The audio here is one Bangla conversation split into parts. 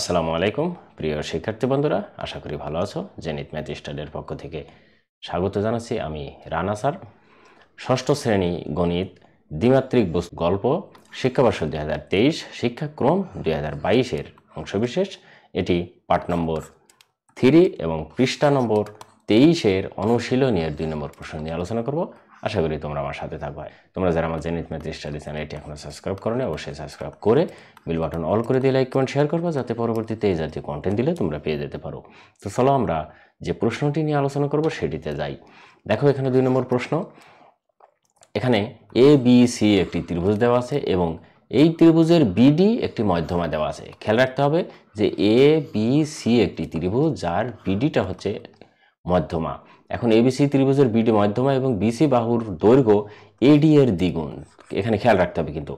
আসসালামু আলাইকুম প্রিয় শিক্ষার্থী বন্ধুরা আশা করি ভালো আছো জেনিত ম্যাথ স্টাডির পক্ষ থেকে স্বাগত জানাচ্ছি আমি রানা স্যার ষষ্ঠ শ্রেণী গণিত দ্বিমাত্রিক বস্তু গল্প শিক্ষাবর্ষ দুই হাজার তেইশ শিক্ষাক্রম দুই হাজার বাইশের অংশবিশেষ এটি পাঠ নম্বর থ্রি এবং পৃষ্ঠা নম্বর তেইশের অনুশীলনীয় দুই নম্বর প্রশ্ন নিয়ে আলোচনা করব আশা করি তোমরা আমার সাথে থাকবে তোমরা যারা আমার জেনিত ম্যাথ স্টাডি এটি এখনও সাবস্ক্রাইব করো নি অবশ্যই সাবস্ক্রাইব করে বিল বাটন অল করে দিয়ে লাইক কমেন্ট শেয়ার করবো যাতে পরবর্তীতে এই জাতীয় কন্টেন্ট দিলে তোমরা পেয়ে যেতে পারো তো চলো আমরা যে প্রশ্নটি নিয়ে আলোচনা করব সেটিতে যাই দেখো এখানে দুই নম্বর প্রশ্ন এখানে এ বি সি একটি ত্রিভুজ দেওয়া আছে এবং এই ত্রিভুজের বিডি একটি মধ্যমা দেওয়া আছে খেয়াল রাখতে হবে যে এ বি সি একটি ত্রিভুজ যার বিডিটা হচ্ছে মধ্যমা এখন এবিসি ত্রিভুজের বিডি মাধ্যমা এবং বিসি বাহুর দৈর্ঘ্য এডি এর দ্বিগুণ এখানে খেয়াল রাখতে হবে কিন্তু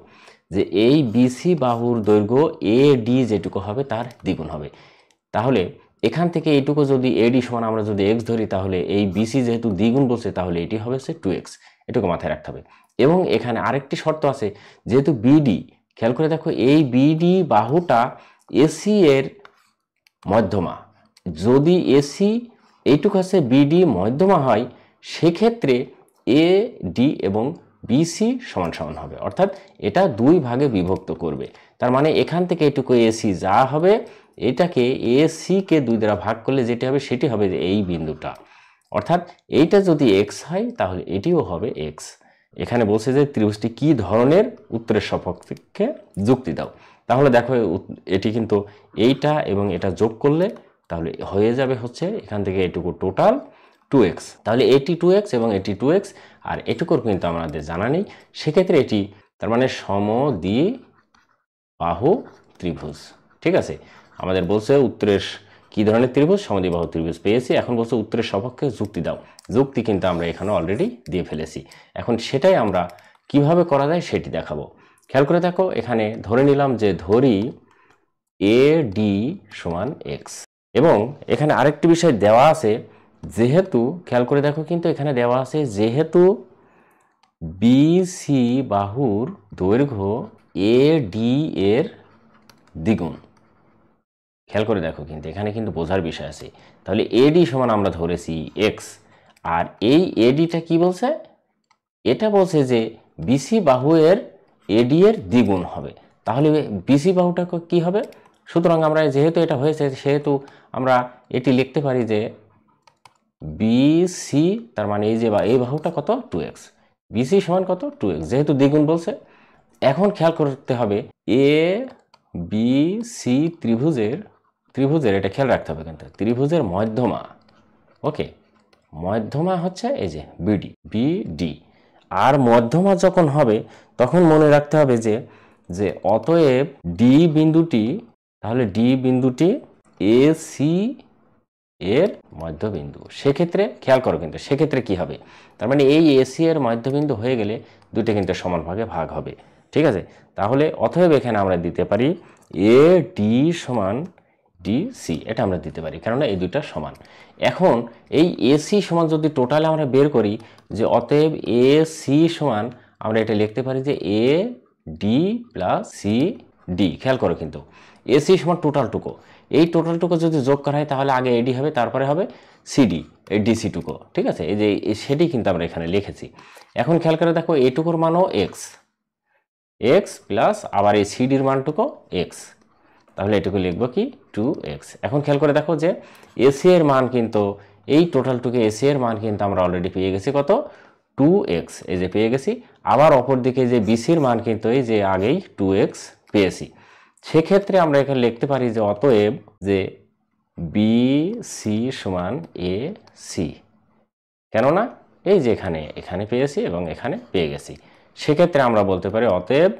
যে এই বিসি বাহুর দৈর্ঘ্য এ ডি যেটুকু হবে তার দ্বিগুণ হবে তাহলে এখান থেকে এইটুকু যদি এডি সমান আমরা যদি এক্স ধরি তাহলে এই বিসি যেহেতু দ্বিগুণ বলছে তাহলে এটি হবে সে টু এক্স এটুকু মাথায় রাখতে হবে এবং এখানে আরেকটি শর্ত আছে যেহেতু বিডি খেয়াল করে দেখো এই বিডি বাহুটা এসি এর মধ্যমা যদি এসি এইটুকু আছে বিডি মধ্যমা হয় সেক্ষেত্রে এ ডি এবং বিসি সমান সমান হবে অর্থাৎ এটা দুই ভাগে বিভক্ত করবে তার মানে এখান থেকে এটুকু এসি যা হবে এটাকে এসিকে দুই দ্বারা ভাগ করলে যেটি হবে সেটি হবে এই বিন্দুটা অর্থাৎ এইটা যদি এক্স হয় তাহলে এটিও হবে এক্স এখানে বলছে যে ত্রিভুজটি কি ধরনের উত্তরের সপক্ষে যুক্তি দাও তাহলে দেখো এটি কিন্তু এইটা এবং এটা যোগ করলে তাহলে হয়ে যাবে হচ্ছে এখান থেকে এটুকু টোটাল টু এক্স তাহলে এটি টু এক্স এবং এটি টু এক্স আর এটুকুর কিন্তু আমাদের জানা নেই সেক্ষেত্রে এটি তার মানে সম দিয়ে বাহু ত্রিভুজ ঠিক আছে আমাদের বলছে উত্তরের কি ধরনের ত্রিভুজ বাহু ত্রিভুজ পেয়েছি এখন বলছে উত্তরের সপক্ষে যুক্তি দাও যুক্তি কিন্তু আমরা এখানে অলরেডি দিয়ে ফেলেছি এখন সেটাই আমরা কিভাবে করা যায় সেটি দেখাবো খেয়াল করে দেখো এখানে ধরে নিলাম যে ধরি এ ডি সমান এক্স এবং এখানে আরেকটি বিষয় দেওয়া আছে যেহেতু খেয়াল করে দেখো কিন্তু এখানে দেওয়া আছে যেহেতু বিসি বাহুর দৈর্ঘ্য এ ডি এর দ্বিগুণ খেয়াল করে দেখো কিন্তু এখানে কিন্তু বোঝার বিষয় আছে তাহলে এডি সমান আমরা ধরেছি এক্স আর এই এডিটা কি বলছে এটা বলছে যে বিসি বাহু এর এডি এর দ্বিগুণ হবে তাহলে বিসি বাহুটা কি হবে সুতরাং আমরা যেহেতু এটা হয়েছে সেহেতু আমরা এটি লিখতে পারি যে বিসি তার মানে এই যে বা এই বাহুটা কত টু এক্স বিসি সমান কত টু এক্স যেহেতু দ্বিগুণ বলছে এখন খেয়াল করতে হবে এ বি সি ত্রিভুজের ত্রিভুজের এটা খেয়াল রাখতে হবে কিন্তু ত্রিভুজের মধ্যমা ওকে মধ্যমা হচ্ছে এই যে বিডি বিডি আর মধ্যমা যখন হবে তখন মনে রাখতে হবে যে যে অতএব ডি বিন্দুটি তাহলে ডি বিন্দুটি এ সি এর মধ্যবিন্দু সেক্ষেত্রে খেয়াল করো কিন্তু সেক্ষেত্রে কি হবে তার মানে এই এসি এর মধ্যবিন্দু হয়ে গেলে দুটো কিন্তু সমানভাগে ভাগ হবে ঠিক আছে তাহলে অথবা এখানে আমরা দিতে পারি এ ডি সমান ডি সি এটা আমরা দিতে পারি কেননা এই দুটা সমান এখন এই এসি সমান যদি টোটালে আমরা বের করি যে অতএব এ সি সমান আমরা এটা লিখতে পারি যে A D plus C D খেয়াল করো কিন্তু এসি সমান টোটালটুকু এই টোটালটুকু যদি যোগ করা হয় তাহলে আগে এডি হবে তারপরে হবে সিডি এই ডিসিটুকু ঠিক আছে এই যে সেটি কিন্তু আমরা এখানে লিখেছি এখন খেয়াল করে দেখো এটুকুর মানও এক্স এক্স প্লাস আবার এই সিডির মানটুকু এক্স তাহলে এটুকু লিখবো কি টু এক্স এখন খেয়াল করে দেখো যে এসি এর মান কিন্তু এই টোটালটুকু এসি এর মান কিন্তু আমরা অলরেডি পেয়ে গেছি কত টু এক্স এই যে পেয়ে গেছি আবার অপর দিকে যে বিসির মান কিন্তু এই যে আগেই টু এক্স পেয়েছি সেক্ষেত্রে আমরা এখানে লিখতে পারি যে অতএব যে বি সি সমান এ সি কেননা এই যে এখানে এখানে পেয়েছি এবং এখানে পেয়ে গেছি সেক্ষেত্রে আমরা বলতে পারি অতএব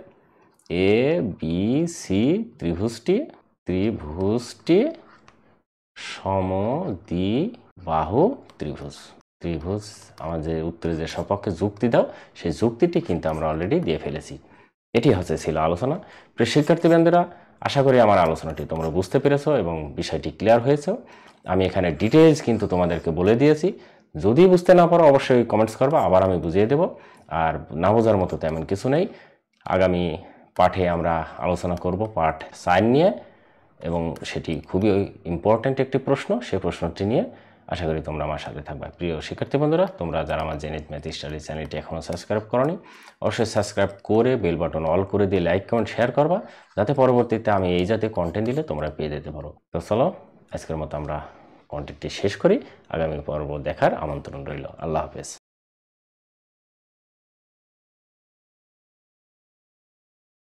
এ বি সি ত্রিভুজটি ত্রিভুজটি সমদ্বি বাহু ত্রিভুজ ত্রিভুজ আমাদের উত্তরে যে সপক্ষে যুক্তি দাও সেই যুক্তিটি কিন্তু আমরা অলরেডি দিয়ে ফেলেছি এটি হচ্ছে ছিল আলোচনা প্রিয় শিক্ষার্থীবৃন্দরা আশা করি আমার আলোচনাটি তোমরা বুঝতে পেরেছ এবং বিষয়টি ক্লিয়ার হয়েছ আমি এখানে ডিটেলস কিন্তু তোমাদেরকে বলে দিয়েছি যদি বুঝতে না পারো অবশ্যই কমেন্টস করবো আবার আমি বুঝিয়ে দেব আর না বোঝার মতো তেমন কিছু নেই আগামী পাঠে আমরা আলোচনা করব পাঠ সাইন নিয়ে এবং সেটি খুবই ইম্পর্ট্যান্ট একটি প্রশ্ন সে প্রশ্নটি নিয়ে আশা করি তোমরা আমার সাথে থাকবে প্রিয় শিক্ষার্থী বন্ধুরা তোমরা যারা আমার জেনিত ম্যাথ স্টাডি চ্যানেলটি এখনও সাবস্ক্রাইব করনি অবশ্যই সাবস্ক্রাইব করে বেল বাটন অল করে দিয়ে লাইক কমেন্ট শেয়ার করবা যাতে পরবর্তীতে আমি এই জাতীয় কন্টেন্ট দিলে তোমরা পেয়ে যেতে পারো তো চলো আজকের মতো আমরা কন্টেন্টটি শেষ করি আগামী পর্ব দেখার আমন্ত্রণ রইল আল্লাহ হাফেজ